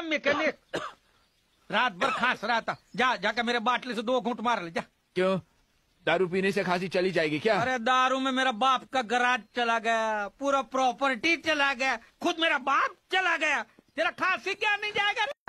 रात भर खांस रहा था जा जाकर मेरे बाटले से दो घूट मार ले जा क्यों दारू पीने से खांसी चली जाएगी क्या अरे दारू में मेरा बाप का गराज चला गया पूरा प्रॉपर्टी चला गया खुद मेरा बाप चला गया तेरा खांसी क्या नहीं जाएगा